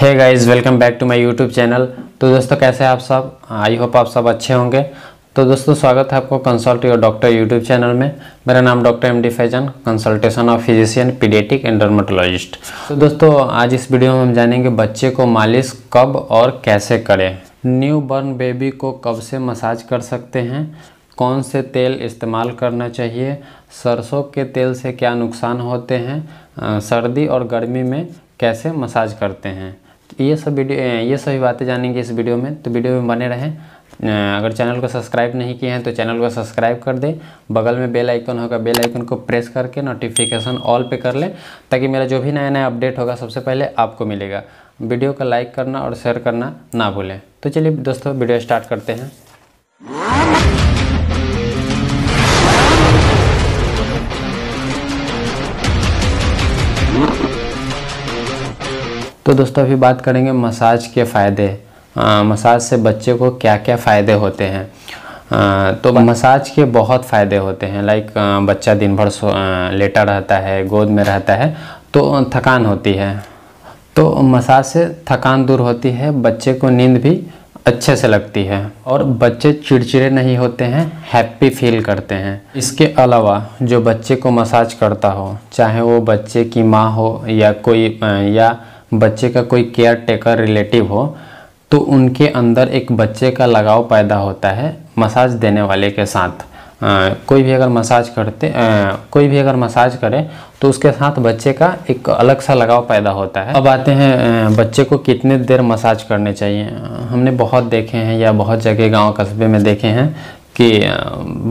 है guys welcome back to my YouTube channel तो दोस्तों कैसे हैं आप सब आई होप आप सब अच्छे होंगे तो दोस्तों स्वागत है आपको consult your doctor YouTube channel में मेरा नाम doctor M D Faizan consultation of physician paediatric and dermatologist तो दोस्तों आज इस वीडियो में हम जानेंगे बच्चे को मालिश कब और कैसे करें न्यू बर्न बेबी को कब से मसाज कर सकते हैं कौन से तेल इस्तेमाल करना चाहिए सरसों के तेल से क्या नुकसान होते हैं सर्दी और गर्मी में कैसे मसाज करते हैं ये सब वीडियो ये सभी बातें जानेंगे इस वीडियो में तो वीडियो में बने रहें अगर चैनल को सब्सक्राइब नहीं किए हैं तो चैनल को सब्सक्राइब कर दें बगल में बेल आइकन होगा बेल आइकन को प्रेस करके नोटिफिकेशन ऑल पे कर लें ताकि मेरा जो भी नया नया अपडेट होगा सबसे पहले आपको मिलेगा वीडियो को लाइक करना और शेयर करना ना भूलें तो चलिए दोस्तों वीडियो स्टार्ट करते हैं तो दोस्तों अभी बात करेंगे मसाज के फ़ायदे मसाज से बच्चे को क्या क्या फ़ायदे होते हैं आ, तो मसाज के बहुत फ़ायदे होते हैं लाइक बच्चा दिन भर लेटा रहता है गोद में रहता है तो थकान होती है तो मसाज से थकान दूर होती है बच्चे को नींद भी अच्छे से लगती है और बच्चे चिड़चिड़े नहीं होते हैं हैप्पी फील करते हैं इसके अलावा जो बच्चे को मसाज करता हो चाहे वो बच्चे की माँ हो या कोई या बच्चे का कोई केयर टेकर रिलेटिव हो तो उनके अंदर एक बच्चे का लगाव पैदा होता है मसाज देने वाले के साथ आ, कोई भी अगर मसाज करते आ, कोई भी अगर मसाज करे तो उसके साथ बच्चे का एक अलग सा लगाव पैदा होता है अब आते हैं बच्चे को कितने देर मसाज करने चाहिए हमने बहुत देखे हैं या बहुत जगह गांव कस्बे में देखे हैं कि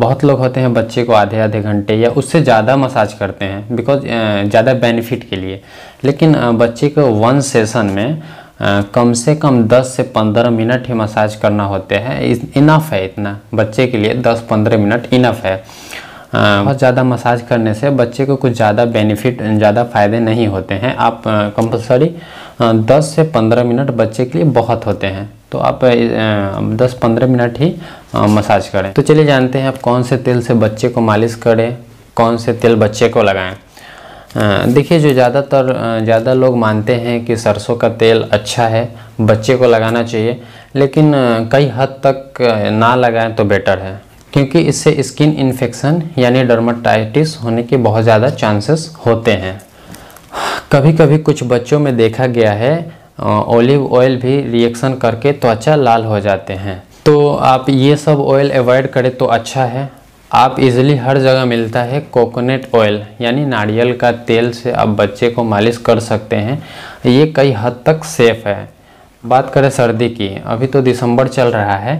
बहुत लोग होते हैं बच्चे को आधे आधे घंटे या उससे ज़्यादा मसाज करते हैं बिकॉज ज़्यादा बेनिफिट के लिए लेकिन बच्चे को वन सेशन में कम से कम 10 से 15 मिनट ही मसाज करना होते हैं इनफ है इतना बच्चे के लिए 10-15 मिनट इनफ है बहुत ज़्यादा मसाज करने से बच्चे को कुछ ज़्यादा बेनिफिट ज़्यादा फ़ायदे नहीं होते हैं आप कंपलसरी 10 से 15 मिनट बच्चे के लिए बहुत होते हैं तो आप 10-15 मिनट ही मसाज करें तो चलिए जानते हैं आप कौन से तेल से बच्चे को मालिश करें कौन से तेल बच्चे को लगाएं देखिए जो ज़्यादातर ज़्यादा लोग मानते हैं कि सरसों का तेल अच्छा है बच्चे को लगाना चाहिए लेकिन कई हद तक ना लगाएं तो बेटर है क्योंकि इससे स्किन इन्फेक्शन यानी डर्माटाइटिस होने के बहुत ज़्यादा चांसेस होते हैं कभी कभी कुछ बच्चों में देखा गया है ओलिव ऑयल भी रिएक्शन करके त्वचा लाल हो जाते हैं तो आप ये सब ऑयल अवॉइड करें तो अच्छा है आप इजीली हर जगह मिलता है कोकोनट ऑयल यानी नारियल का तेल से आप बच्चे को मालिश कर सकते हैं ये कई हद तक सेफ़ है बात करें सर्दी की अभी तो दिसंबर चल रहा है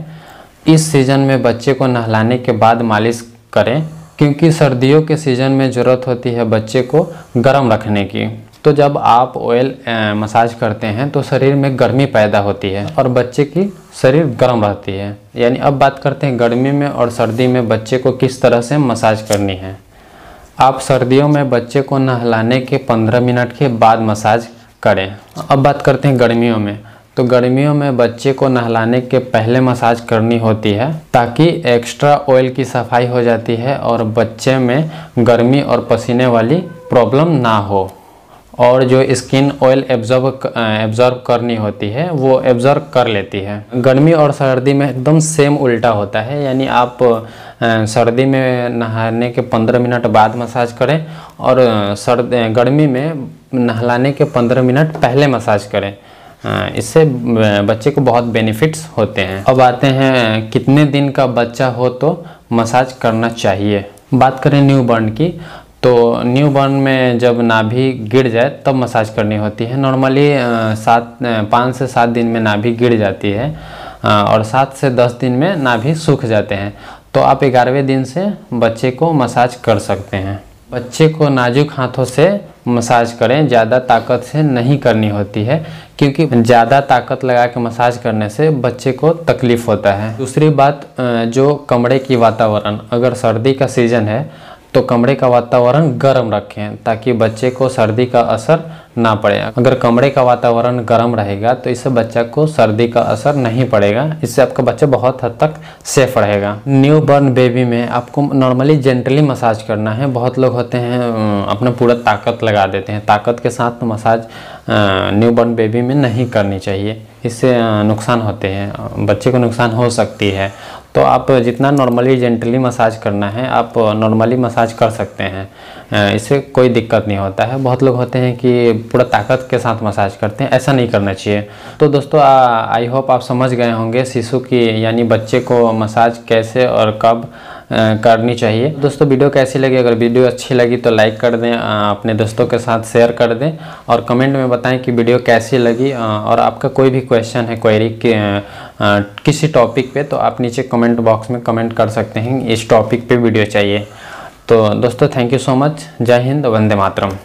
इस सीज़न में बच्चे को नहलाने के बाद मालिश करें क्योंकि सर्दियों के सीज़न में ज़रूरत होती है बच्चे को गर्म रखने की तो जब आप ऑयल मसाज करते हैं तो शरीर में गर्मी पैदा होती है और बच्चे की शरीर गर्म रहती है यानी अब बात करते हैं गर्मी में और सर्दी में बच्चे को किस तरह से मसाज करनी है आप सर्दियों में बच्चे को नहलाने के 15 मिनट के बाद मसाज करें अब बात करते हैं गर्मियों में तो गर्मियों में बच्चे को नहलाने के पहले मसाज करनी होती है ताकि एक्स्ट्रा ऑयल की सफाई हो जाती है और बच्चे में गर्मी और पसीने वाली प्रॉब्लम ना हो और जो स्किन ऑयल एब्जॉर्ब एब्जॉर्ब करनी होती है वो एब्जॉर्ब कर लेती है गर्मी और सर्दी में एकदम सेम उल्टा होता है यानी आप सर्दी में नहाने के 15 मिनट बाद मसाज करें और सर्द गर्मी में नहलाने के 15 मिनट पहले मसाज करें इससे बच्चे को बहुत बेनिफिट्स होते हैं अब आते हैं कितने दिन का बच्चा हो तो मसाज करना चाहिए बात करें न्यू बर्न की तो न्यू बॉर्न में जब नाभि गिर जाए तब मसाज करनी होती है नॉर्मली सात पाँच से सात दिन में नाभि गिर जाती है और सात से दस दिन में नाभि सूख जाते हैं तो आप ग्यारहवें दिन से बच्चे को मसाज कर सकते हैं बच्चे को नाजुक हाथों से मसाज करें ज़्यादा ताकत से नहीं करनी होती है क्योंकि ज़्यादा ताकत लगा के मसाज करने से बच्चे को तकलीफ़ होता है दूसरी बात जो कमरे की वातावरण अगर सर्दी का सीज़न है तो कमरे का वातावरण गर्म रखें ताकि बच्चे को सर्दी का असर ना पड़े अगर कमरे का वातावरण गर्म रहेगा तो इससे बच्चा को सर्दी का असर नहीं पड़ेगा इससे आपका बच्चा बहुत हद तक सेफ रहेगा न्यू बर्न बेबी में आपको नॉर्मली जेंटली मसाज करना है बहुत लोग होते हैं अपना पूरा ताकत लगा देते हैं ताकत के साथ तो मसाज न्यू बॉर्न बेबी में नहीं करनी चाहिए इससे नुकसान होते हैं बच्चे को नुकसान हो सकती है तो आप जितना नॉर्मली जेंटली मसाज करना है आप नॉर्मली मसाज कर सकते हैं इससे कोई दिक्कत नहीं होता है बहुत लोग होते हैं कि पूरा ताकत के साथ मसाज करते हैं ऐसा नहीं करना चाहिए तो दोस्तों आई होप आप समझ गए होंगे शिशु की यानी बच्चे को मसाज कैसे और कब करनी चाहिए दोस्तों वीडियो कैसी लगी अगर वीडियो अच्छी लगी तो लाइक कर दें अपने दोस्तों के साथ शेयर कर दें और कमेंट में बताएं कि वीडियो कैसी लगी और आपका कोई भी क्वेश्चन है क्वेरी किसी टॉपिक पे तो आप नीचे कमेंट बॉक्स में कमेंट कर सकते हैं इस टॉपिक पे वीडियो चाहिए तो दोस्तों थैंक यू सो मच जय हिंद वंदे मातरम